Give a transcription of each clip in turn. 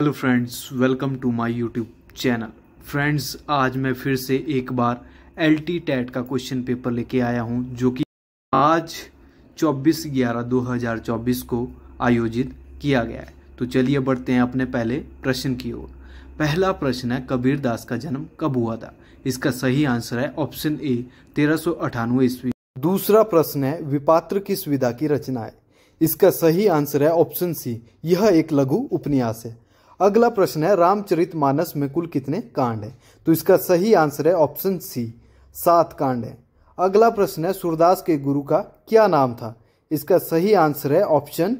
hello friends welcome to my YouTube channel friends आज मैं फिर से एक बार एल टी टैट का क्वेश्चन पेपर लेके आया हूं जो कि आज 24 ग्यारह 2024 को आयोजित किया गया है तो चलिए बढ़ते हैं अपने पहले प्रश्न की ओर पहला प्रश्न है कबीर दास का जन्म कब हुआ था इसका सही आंसर है ऑप्शन ए तेरह ईस्वी दूसरा प्रश्न है विपात्र की सुविधा की रचना है इसका सही आंसर है ऑप्शन सी यह एक लघु उपन्यास है अगला प्रश्न है रामचरित मानस में कुल कितने कांड हैं तो इसका सही आंसर है ऑप्शन सी सात कांड है अगला प्रश्न है सूरदास के गुरु का क्या नाम था इसका सही आंसर है ऑप्शन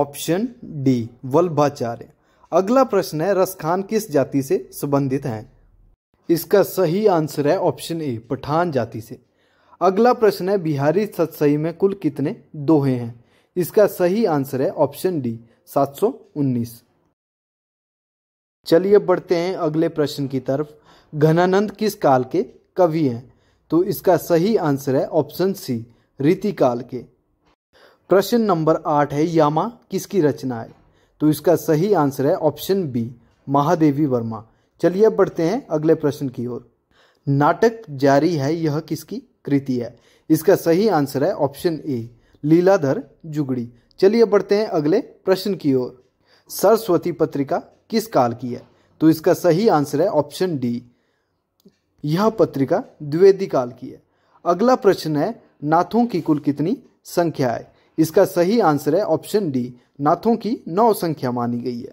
ऑप्शन डी वल्भाचार्य अगला प्रश्न है रसखान किस जाति से संबंधित हैं इसका सही आंसर है ऑप्शन ए पठान जाति से अगला प्रश्न है बिहारी सतसई में कुल कितने दोहे हैं इसका सही आंसर है ऑप्शन डी सात सौ उन्नीस चलिए बढ़ते हैं अगले प्रश्न की तरफ घनानंद किस काल के कवि हैं तो इसका सही आंसर है ऑप्शन सी रीतिकाल के प्रश्न नंबर आठ है यामा किसकी रचना है तो इसका सही आंसर है ऑप्शन बी महादेवी वर्मा चलिए बढ़ते हैं अगले प्रश्न की ओर नाटक जारी है यह किसकी कृति है इसका सही आंसर है ऑप्शन ए लीलाधर जुगड़ी चलिए बढ़ते हैं अगले प्रश्न की ओर सरस्वती पत्रिका किस काल की है तो इसका सही आंसर है ऑप्शन डी यह पत्रिका द्विवेदी काल की है अगला प्रश्न है नाथों की कुल कितनी संख्या है इसका सही आंसर है ऑप्शन डी नाथों की नौ संख्या मानी गई है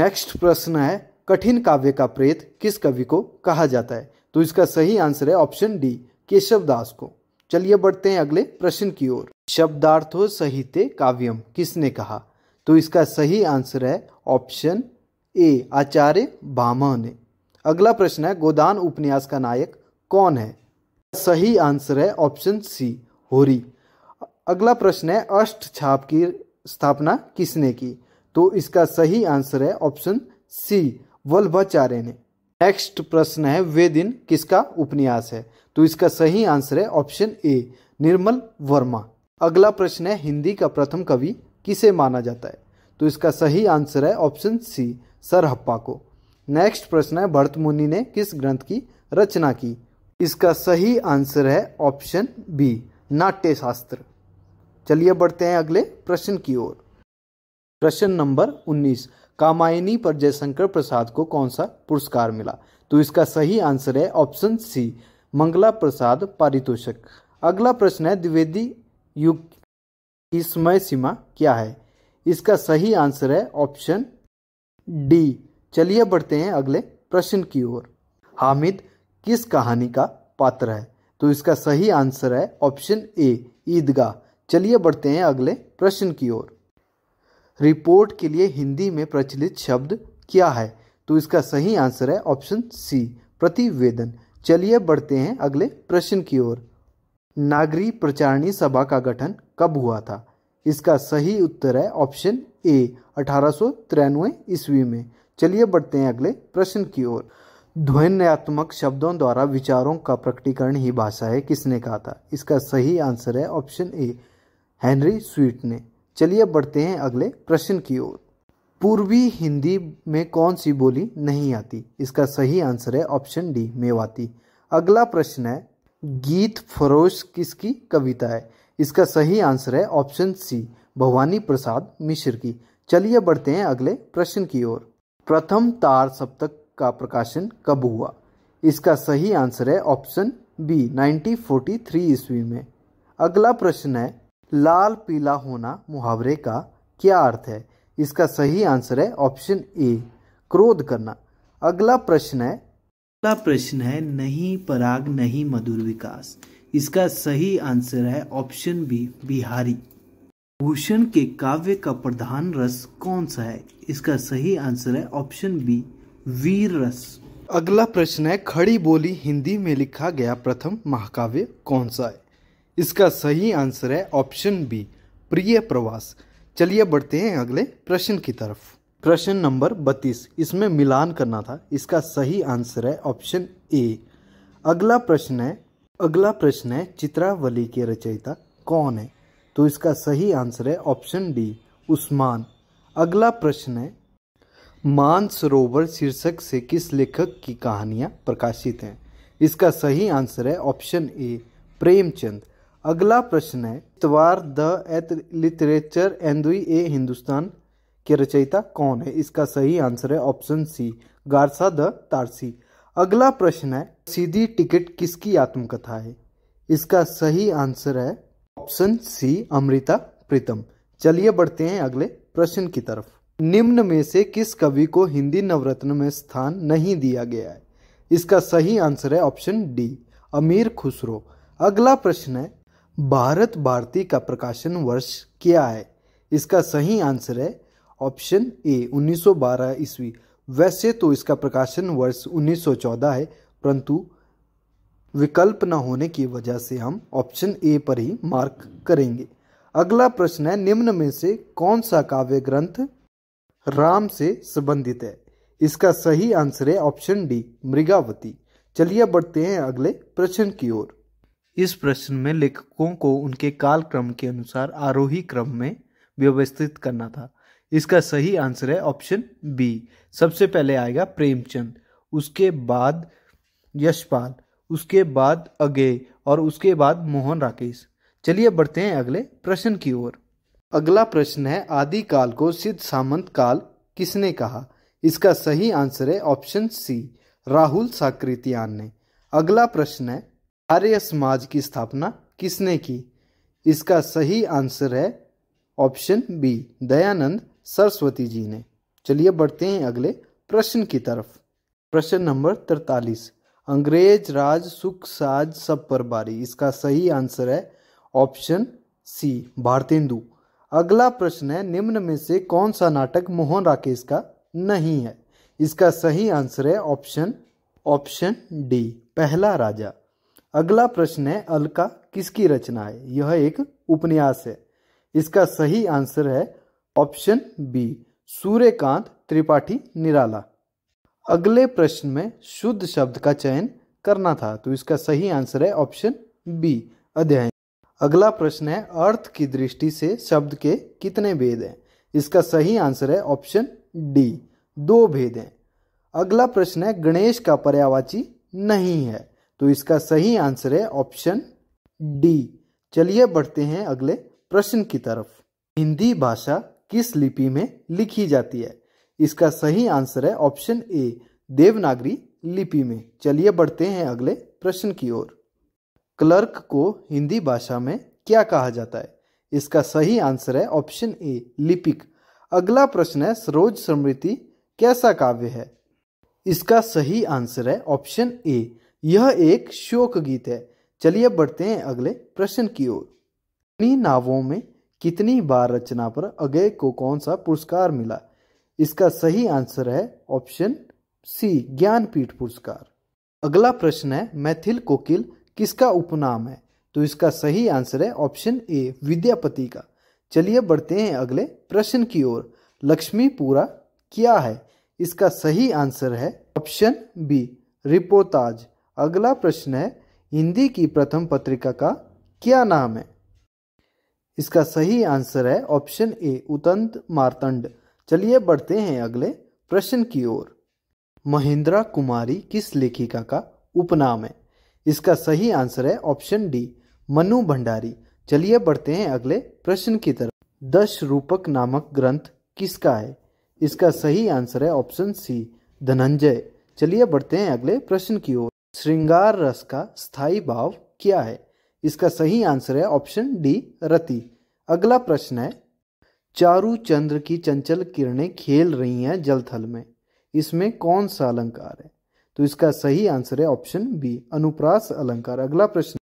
नेक्स्ट प्रश्न है कठिन काव्य का प्रेत किस कवि को कहा जाता है तो इसका सही आंसर है ऑप्शन डी केशव दास को चलिए बढ़ते हैं अगले प्रश्न की ओर शब्दार्थो सहित काव्यम किसने कहा तो इसका सही आंसर है ऑप्शन ए आचार्य भामा ने अगला प्रश्न है गोदान उपन्यास का नायक कौन है सही आंसर है ऑप्शन सी होरी अगला प्रश्न है अष्ट छाप की स्थापना किसने की तो इसका सही आंसर है ऑप्शन सी वल्भाचार्य ने नेक्स्ट प्रश्न है वे दिन किसका उपन्यास है तो इसका सही आंसर है ऑप्शन ए निर्मल वर्मा अगला प्रश्न है हिंदी का प्रथम कवि किसे माना जाता है तो इसका सही आंसर है ऑप्शन सी सरहप्पा को नेक्स्ट प्रश्न है भरत मुनि ने किस ग्रंथ की रचना की इसका सही आंसर है ऑप्शन बी नाट्य शास्त्र चलिए बढ़ते हैं अगले प्रश्न की ओर प्रश्न नंबर 19 कामायनी पर जयशंकर प्रसाद को कौन सा पुरस्कार मिला तो इसका सही आंसर है ऑप्शन सी मंगला प्रसाद पारितोषक अगला प्रश्न है द्विवेदी युग की समय सीमा क्या है इसका सही आंसर है ऑप्शन डी चलिए बढ़ते हैं अगले प्रश्न की ओर हामिद किस कहानी का पात्र है तो इसका सही आंसर है ऑप्शन ए ईदगाह चलिए बढ़ते हैं अगले प्रश्न की ओर रिपोर्ट के लिए हिंदी में प्रचलित शब्द क्या है तो इसका सही आंसर है ऑप्शन सी प्रतिवेदन चलिए बढ़ते हैं अगले प्रश्न की ओर नागरी प्रचारणी सभा का गठन कब हुआ था इसका सही उत्तर है ऑप्शन ए अठारह ईस्वी में चलिए बढ़ते हैं अगले प्रश्न की ओर ध्वन्यात्मक शब्दों द्वारा विचारों का प्रकटीकरण ही भाषा है किसने कहा था इसका सही आंसर है ऑप्शन ए हेनरी स्वीट ने चलिए बढ़ते हैं अगले प्रश्न की ओर पूर्वी हिंदी में कौन सी बोली नहीं आती इसका सही आंसर है ऑप्शन डी मेवाती अगला प्रश्न है गीत फरोश किसकी कविता है इसका सही आंसर है ऑप्शन सी भवानी प्रसाद मिश्र की चलिए बढ़ते हैं अगले प्रश्न की ओर प्रथम तार सप्तक का प्रकाशन कब हुआ इसका सही आंसर है ऑप्शन बी 1943 ईस्वी में अगला प्रश्न है लाल पीला होना मुहावरे का क्या अर्थ है इसका सही आंसर है ऑप्शन ए क्रोध करना अगला प्रश्न है अगला प्रश्न है नहीं पराग नहीं मधुर विकास इसका सही आंसर है ऑप्शन बी बिहारी भूषण के काव्य का प्रधान रस कौन सा है इसका सही आंसर है ऑप्शन बी वीर रस अगला प्रश्न है खड़ी बोली हिंदी में लिखा गया प्रथम महाकाव्य कौन सा है इसका सही आंसर है ऑप्शन बी प्रिय प्रवास चलिए बढ़ते हैं अगले प्रश्न की तरफ प्रश्न नंबर बत्तीस इसमें मिलान करना था इसका सही आंसर है ऑप्शन ए अगला प्रश्न है अगला प्रश्न है चित्रावली के रचयिता कौन है तो इसका सही आंसर है ऑप्शन डी उस्मान अगला प्रश्न है मानसरोवर शीर्षक से किस लेखक की कहानियां प्रकाशित हैं इसका सही आंसर है ऑप्शन ए प्रेमचंद अगला प्रश्न है इतवार द एथ लिटरेचर एंदुई ए हिंदुस्तान के रचयिता कौन है इसका सही आंसर है ऑप्शन सी गारसा द तारसी अगला प्रश्न है सीधी टिकट किसकी आत्मकथा है इसका सही आंसर है ऑप्शन सी अमृता प्रीतम चलिए बढ़ते हैं अगले प्रश्न की तरफ निम्न में से किस कवि को हिंदी नवरत्न में स्थान नहीं दिया गया है इसका सही आंसर है ऑप्शन डी अमीर खुसरो अगला प्रश्न है भारत भारती का प्रकाशन वर्ष क्या है इसका सही आंसर है ऑप्शन ए 1912 ईस्वी वैसे तो इसका प्रकाशन वर्ष 1914 है परंतु विकल्प न होने की वजह से हम ऑप्शन ए पर ही मार्क करेंगे अगला प्रश्न है निम्न में से कौन सा काव्य ग्रंथ राम से संबंधित है इसका सही आंसर है ऑप्शन डी मृगावती चलिए बढ़ते हैं अगले प्रश्न की ओर इस प्रश्न में लेखकों को उनके काल क्रम के अनुसार आरोही क्रम में व्यवस्थित करना था इसका सही आंसर है ऑप्शन बी सबसे पहले आएगा प्रेमचंद उसके बाद यशपाल उसके बाद अगे और उसके बाद मोहन राकेश चलिए बढ़ते हैं अगले प्रश्न की ओर अगला प्रश्न है आदि काल को सिद्ध सामंत काल किसने कहा इसका सही आंसर है ऑप्शन सी राहुल साकृतियान ने अगला प्रश्न है आर्य समाज की स्थापना किसने की इसका सही आंसर है ऑप्शन बी दयानंद सरस्वती जी ने चलिए बढ़ते हैं अगले प्रश्न की तरफ प्रश्न नंबर तरतालीस अंग्रेज राज सुख साज सब पर बारी इसका सही आंसर है ऑप्शन सी भारतेंदु अगला प्रश्न है निम्न में से कौन सा नाटक मोहन राकेश का नहीं है इसका सही आंसर है ऑप्शन ऑप्शन डी पहला राजा अगला प्रश्न है अलका किसकी रचना है यह एक उपन्यास है इसका सही आंसर है ऑप्शन बी सूर्यकांत त्रिपाठी निराला अगले प्रश्न में शुद्ध शब्द का चयन करना था तो इसका सही आंसर है ऑप्शन बी अध्ययन अगला प्रश्न है अर्थ की दृष्टि से शब्द के कितने भेद हैं इसका सही आंसर है ऑप्शन डी दो भेद हैं अगला प्रश्न है गणेश का पर्यावाची नहीं है तो इसका सही आंसर है ऑप्शन डी चलिए बढ़ते हैं अगले प्रश्न की तरफ हिंदी भाषा किस लिपि में लिखी जाती है इसका सही आंसर है ऑप्शन ए देवनागरी लिपि में चलिए बढ़ते हैं अगले प्रश्न की ओर क्लर्क को हिंदी भाषा में क्या कहा जाता है इसका सही आंसर है ऑप्शन ए लिपिक अगला प्रश्न है सरोज स्मृति कैसा काव्य है इसका सही आंसर है ऑप्शन ए यह एक शोक गीत है चलिए बढ़ते हैं अगले प्रश्न की ओर नावों में कितनी बार रचना पर अगय को कौन सा पुरस्कार मिला इसका सही आंसर है ऑप्शन सी ज्ञानपीठ पुरस्कार अगला प्रश्न है मैथिल कोकिल किसका उपनाम है तो इसका सही आंसर है ऑप्शन ए विद्यापति का चलिए बढ़ते हैं अगले प्रश्न की ओर लक्ष्मीपुरा क्या है इसका सही आंसर है ऑप्शन बी रिपोताज अगला प्रश्न है हिंदी की प्रथम पत्रिका का क्या नाम है इसका सही आंसर है ऑप्शन ए उतंत मारतंड चलिए बढ़ते हैं अगले प्रश्न की ओर महिंद्रा कुमारी किस लेखिका का उपनाम है इसका सही आंसर है ऑप्शन डी मनु भंडारी चलिए बढ़ते हैं अगले प्रश्न की तरफ दश रूपक नामक ग्रंथ किसका है इसका सही आंसर है ऑप्शन सी धनंजय चलिए बढ़ते हैं अगले प्रश्न की ओर श्रृंगार रस का स्थायी भाव क्या है इसका सही आंसर है ऑप्शन डी रति अगला प्रश्न है चारू चंद्र की चंचल किरणें खेल रही हैं जलथल में इसमें कौन सा अलंकार है तो इसका सही आंसर है ऑप्शन बी अनुप्रास अलंकार अगला प्रश्न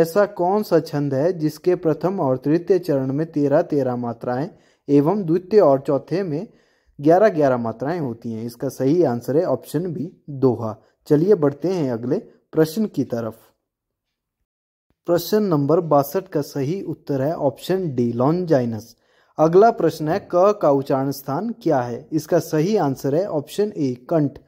ऐसा कौन सा छंद है जिसके प्रथम और तृतीय चरण में तेरह तेरह मात्राएं एवं द्वितीय और चौथे में ग्यारह ग्यारह मात्राएं होती हैं इसका सही आंसर है ऑप्शन बी दोहा चलिए बढ़ते हैं अगले प्रश्न की तरफ प्रश्न नंबर बासठ का सही उत्तर है ऑप्शन डी लॉन्जाइनस अगला प्रश्न है क का उच्चारण स्थान क्या है इसका सही आंसर है ऑप्शन ए कंठ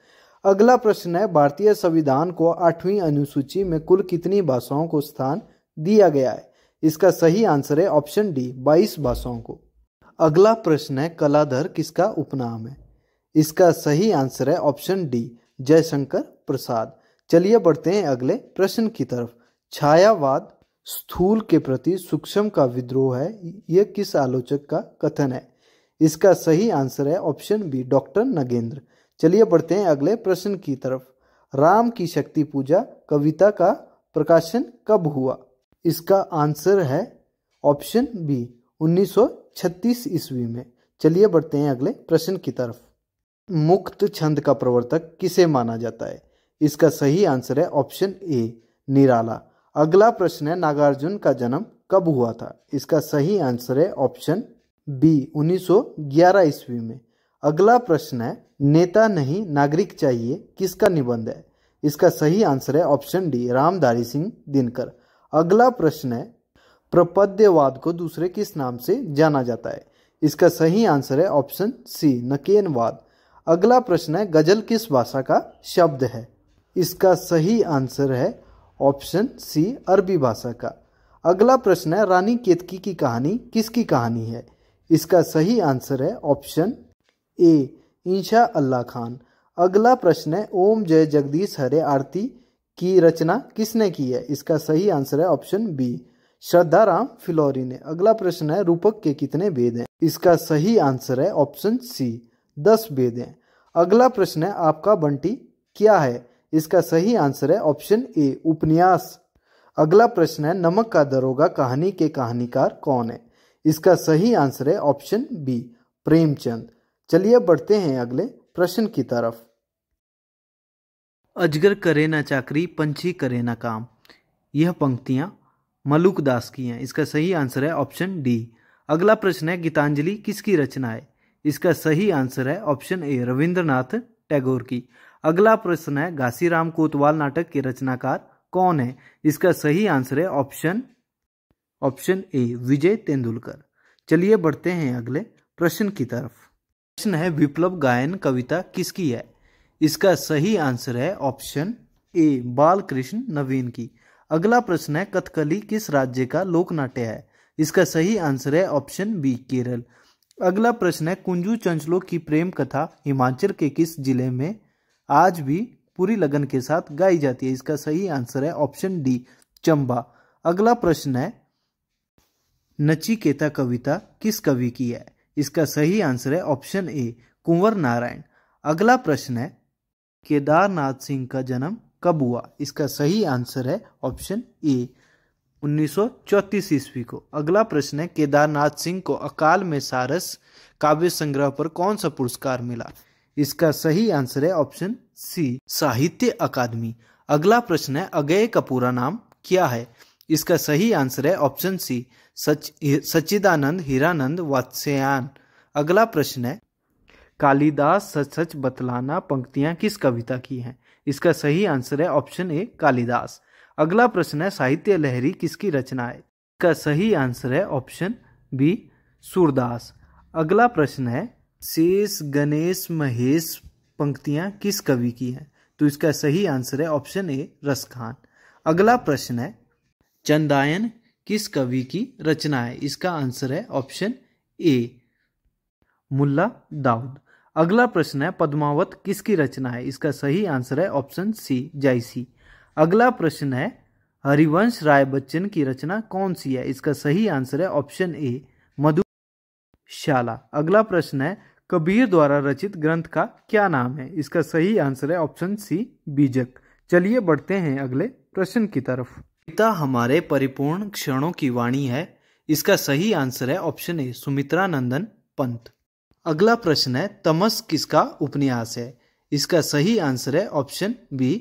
अगला प्रश्न है भारतीय संविधान को आठवीं अनुसूची में कुल कितनी भाषाओं को स्थान दिया गया है इसका सही आंसर है ऑप्शन डी बाईस भाषाओं को अगला प्रश्न है कलाधर किसका उपनाम है इसका सही आंसर है ऑप्शन डी जयशंकर प्रसाद चलिए बढ़ते हैं अगले प्रश्न की तरफ छायावाद स्थूल के प्रति सूक्ष्म का विद्रोह है यह किस आलोचक का कथन है इसका सही आंसर है ऑप्शन बी डॉक्टर नगेंद्र चलिए बढ़ते हैं अगले प्रश्न की तरफ राम की शक्ति पूजा कविता का प्रकाशन कब हुआ इसका आंसर है ऑप्शन बी 1936 ईस्वी में चलिए बढ़ते हैं अगले प्रश्न की तरफ मुक्त छंद का प्रवर्तक किसे माना जाता है इसका सही आंसर है ऑप्शन ए निराला अगला प्रश्न है नागार्जुन का जन्म कब हुआ था इसका सही आंसर है ऑप्शन बी 1911 ईस्वी में अगला प्रश्न है नेता नहीं नागरिक चाहिए किसका निबंध है इसका सही आंसर है ऑप्शन डी रामधारी सिंह दिनकर अगला प्रश्न है प्रपद्यवाद को दूसरे किस नाम से जाना जाता है इसका सही आंसर है ऑप्शन सी नकेनवाद अगला प्रश्न है गजल किस भाषा का शब्द है इसका सही आंसर है ऑप्शन सी अरबी भाषा का अगला प्रश्न है रानी केतकी की कहानी किसकी कहानी है इसका सही आंसर है ऑप्शन ए इंशा अल्लाह खान अगला प्रश्न है ओम जय जगदीश हरे आरती की रचना किसने की है इसका सही आंसर है ऑप्शन बी श्रद्धा राम फिलोरी ने अगला प्रश्न है रूपक के कितने वेद हैं इसका सही आंसर है ऑप्शन सी दस वेद हैं अगला प्रश्न है आपका बंटी क्या है इसका सही आंसर है ऑप्शन ए उपन्यास अगला प्रश्न है नमक का दरोगा कहानी के कहानीकार कौन है इसका सही आंसर है ऑप्शन बी प्रेमचंद चलिए बढ़ते हैं अगले प्रश्न की तरफ अजगर करे ना चाकरी पंछी करे ना काम यह पंक्तियां मलुक दास की हैं इसका सही आंसर है ऑप्शन डी अगला प्रश्न है गीतांजलि किसकी रचना है इसका सही आंसर है ऑप्शन ए रविंद्रनाथ टैगोर की अगला प्रश्न है घासीराम कोतवाल नाटक के रचनाकार कौन है इसका सही आंसर है option option A Vijay Tendulkar चलिए बढ़ते हैं अगले प्रश्न की तरफ प्रश्न है विप्लव गायन कविता किसकी है इसका सही आंसर है ऑप्शन ए बालकृष्ण नवीन की अगला प्रश्न है कथकली किस राज्य का लोकनाट्य है इसका सही आंसर है ऑप्शन बी केरल अगला प्रश्न है कुंजू चंचलो की प्रेम कथा हिमाचल के किस जिले में आज भी पूरी लगन के साथ गाई जाती है इसका सही आंसर है ऑप्शन डी चंबा अगला प्रश्न है नचिकेता कविता किस कवि की है इसका सही आंसर है ऑप्शन ए कुंवर नारायण अगला प्रश्न है केदारनाथ सिंह का जन्म कब हुआ इसका सही आंसर है ऑप्शन ए 1934 ईस्वी को अगला प्रश्न है केदारनाथ सिंह को अकाल में सारस काव्य संग्रह पर कौन सा पुरस्कार मिला इसका सही आंसर है ऑप्शन सी साहित्य अकादमी अगला प्रश्न है अगय का पूरा नाम क्या है इसका सही आंसर है ऑप्शन सी सच सचिदानंद हीरानंद वात्स्यान अगला प्रश्न है कालिदास सच सच बतलाना पंक्तियां किस कविता की हैं इसका सही आंसर है ऑप्शन ए कालिदास अगला प्रश्न है साहित्य लहरी किसकी रचना है इसका सही आंसर है ऑप्शन बी सूरदास अगला प्रश्न है शेष गणेश महेश पंक्तियां किस कवि की हैं तो इसका सही आंसर है ऑप्शन ए रस खान अगला प्रश्न है चंदायन किस कवि की रचना है इसका आंसर है ऑप्शन ए मुल्ला दाऊद अगला प्रश्न है पद्मावत किसकी रचना है इसका सही आंसर है ऑप्शन सी जायसी अगला प्रश्न है हरिवंश राय बच्चन की रचना कौन सी है इसका सही आंसर है ऑप्शन ए मधुशाला अगला प्रश्न है कबीर द्वारा रचित ग्रंथ का क्या नाम है इसका सही आंसर है ऑप्शन सी बीजक चलिए बढ़ते हैं अगले प्रश्न की तरफ पिता हमारे परिपूर्ण क्षणों की वाणी है इसका सही आंसर है ऑप्शन ए सुमित्रा नंदन पंत अगला प्रश्न है तमस किसका उपन्यास है इसका सही आंसर है ऑप्शन बी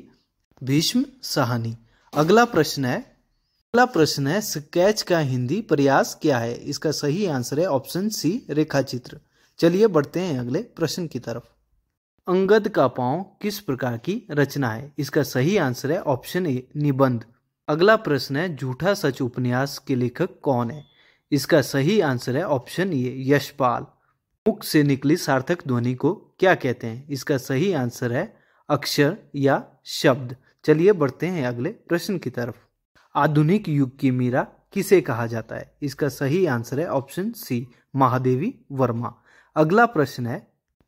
भीष्म सहानी अगला प्रश्न है अगला प्रश्न है स्केच का हिंदी प्रयास क्या है इसका सही आंसर है ऑप्शन सी रेखाचित्र चलिए बढ़ते हैं अगले प्रश्न की तरफ अंगद का पांव किस प्रकार की रचना है इसका सही आंसर है ऑप्शन ए निबंध अगला प्रश्न है झूठा सच उपन्यास के लेखक कौन है इसका सही आंसर है ऑप्शन ए यशपाल मुख से निकली सार्थक ध्वनि को क्या कहते हैं इसका सही आंसर है अक्षर या शब्द चलिए बढ़ते हैं अगले प्रश्न की तरफ आधुनिक युग की मीरा किसे कहा जाता है इसका सही आंसर है ऑप्शन सी महादेवी वर्मा अगला प्रश्न है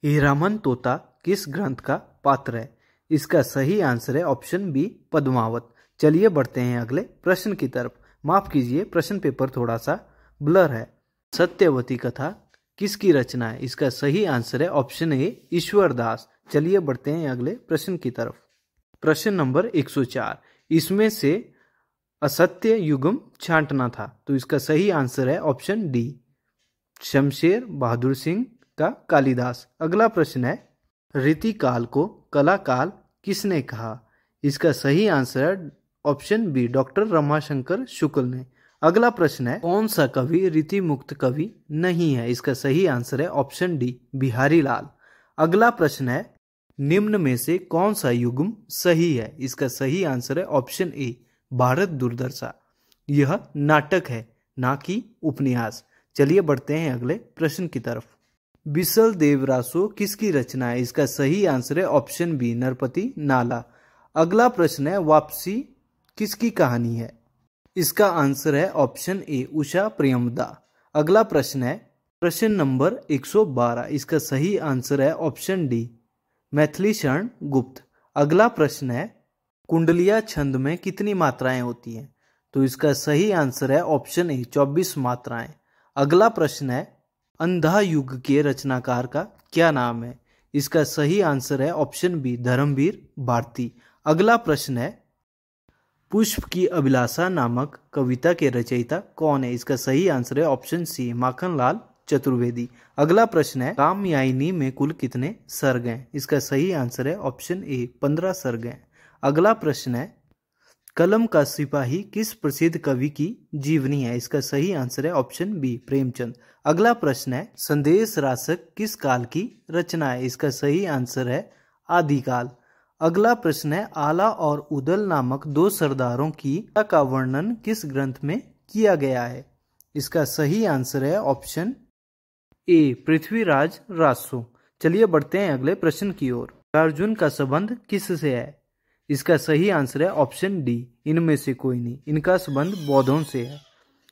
हीरामन तोता किस ग्रंथ का पात्र है इसका सही आंसर है ऑप्शन बी पद्मावत चलिए बढ़ते हैं अगले प्रश्न की तरफ माफ कीजिए प्रश्न पेपर थोड़ा सा ब्लर है सत्यवती कथा किसकी रचना है इसका सही आंसर है ऑप्शन ए ईश्वरदास चलिए बढ़ते हैं अगले प्रश्न की तरफ प्रश्न नंबर 104 इसमें से असत्य युगम छांटना था तो इसका सही आंसर है ऑप्शन डी शमशेर बहादुर सिंह का कालिदास अगला प्रश्न है रीतिकाल को कलाकाल किसने कहा इसका सही आंसर है option B doctor Ramashankar Shukla ने अगला प्रश्न है कौन सा कवि रीति मुक्त कवि नहीं है इसका सही आंसर है ऑप्शन डी बिहारी लाल अगला प्रश्न है निम्न में से कौन सा युग्म सही है इसका सही आंसर है ऑप्शन ए भारत दुर्दशा यह नाटक है ना कि उपन्यास चलिए बढ़ते हैं अगले प्रश्न की तरफ बिसल देवरासो किसकी रचना है इसका सही आंसर है ऑप्शन बी नरपति नाला अगला प्रश्न है वापसी किसकी कहानी है इसका आंसर है ऑप्शन ए उषा प्रियमदा अगला प्रश्न है प्रश्न नंबर 112 इसका सही आंसर है ऑप्शन डी मैथिली शरण गुप्त अगला प्रश्न है कुंडलिया छंद में कितनी मात्राएं होती हैं तो इसका सही आंसर है ऑप्शन ए 24 मात्राएं अगला प्रश्न है अंधा युग के रचनाकार का क्या नाम है इसका सही आंसर है ऑप्शन बी धर्मवीर भारती अगला प्रश्न है पुष्प की अभिलाषा नामक कविता के रचयिता कौन है इसका सही आंसर है ऑप्शन सी माखनलाल चतुर्वेदी अगला प्रश्न है कामयायनी में कुल कितने सर्ग हैं इसका सही आंसर है ऑप्शन ए पंद्रह सर्ग हैं अगला प्रश्न है कलम का सिपाही किस प्रसिद्ध कवि की जीवनी है इसका सही आंसर है ऑप्शन बी प्रेमचंद अगला प्रश्न है संदेश राशक किस काल की रचना है इसका सही आंसर है आदिकाल अगला प्रश्न है आला और उदल नामक दो सरदारों की का वर्णन किस ग्रंथ में किया गया है इसका सही आंसर है ऑप्शन ए पृथ्वीराज रासो चलिए बढ़ते हैं अगले प्रश्न की ओर अर्जुन का संबंध किससे है इसका सही आंसर है ऑप्शन डी इनमें से कोई नहीं इनका संबंध बौद्धों से है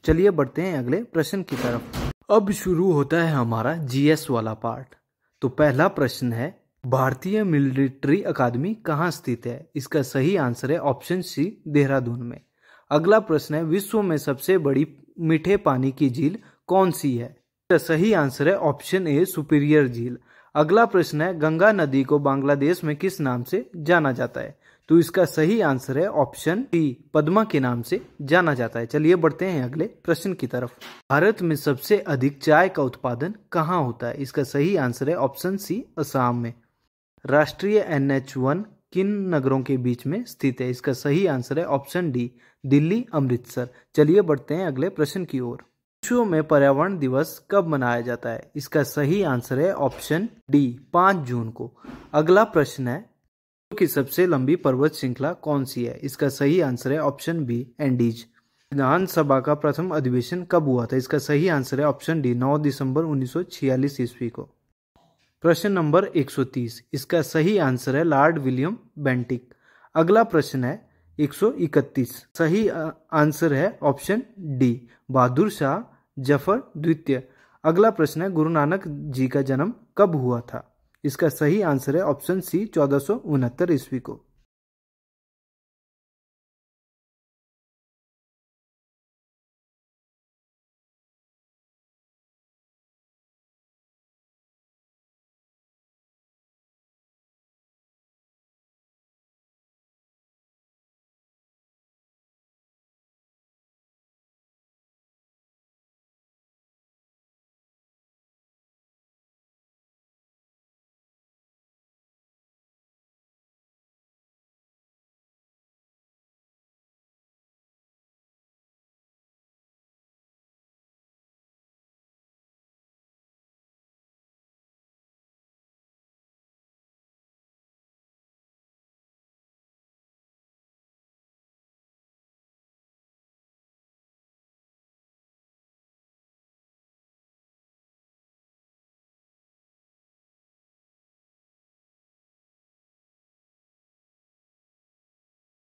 चलिए बढ़ते हैं अगले प्रश्न की तरफ अब शुरू होता है हमारा जीएस वाला पार्ट तो पहला प्रश्न है भारतीय मिलिट्री अकादमी कहाँ स्थित है इसका सही आंसर है ऑप्शन सी देहरादून में अगला प्रश्न है विश्व में सबसे बड़ी मीठे पानी की झील कौन सी है इसका सही आंसर है ऑप्शन ए सुपीरियर झील अगला प्रश्न है गंगा नदी को बांग्लादेश में किस नाम से जाना जाता है तो इसका सही आंसर है ऑप्शन डी पद्मा के नाम से जाना जाता है चलिए बढ़ते हैं अगले प्रश्न की तरफ भारत में सबसे अधिक चाय का उत्पादन कहाँ होता है इसका सही आंसर है ऑप्शन सी असम में राष्ट्रीय एन एच वन किन नगरों के बीच में स्थित है इसका सही आंसर है ऑप्शन डी दिल्ली अमृतसर चलिए बढ़ते हैं अगले प्रश्न की ओर विश्व में पर्यावरण दिवस कब मनाया जाता है इसका सही आंसर है ऑप्शन डी पांच जून को अगला प्रश्न है विश्व की सबसे लंबी पर्वत श्रृंखला कौन सी है इसका सही आंसर है ऑप्शन बी एंडीज विधानसभा का प्रथम अधिवेशन कब हुआ था इसका सही आंसर है ऑप्शन डी 9 दिसंबर 1946 ईस्वी को प्रश्न नंबर 130 इसका सही आंसर है लॉर्ड विलियम बेंटिक अगला प्रश्न है 131 सही आंसर है ऑप्शन डी बहादुर शाह जफर द्वितीय अगला प्रश्न है गुरु नानक जी का जन्म कब हुआ था इसका सही आंसर है ऑप्शन सी चौदह ईस्वी को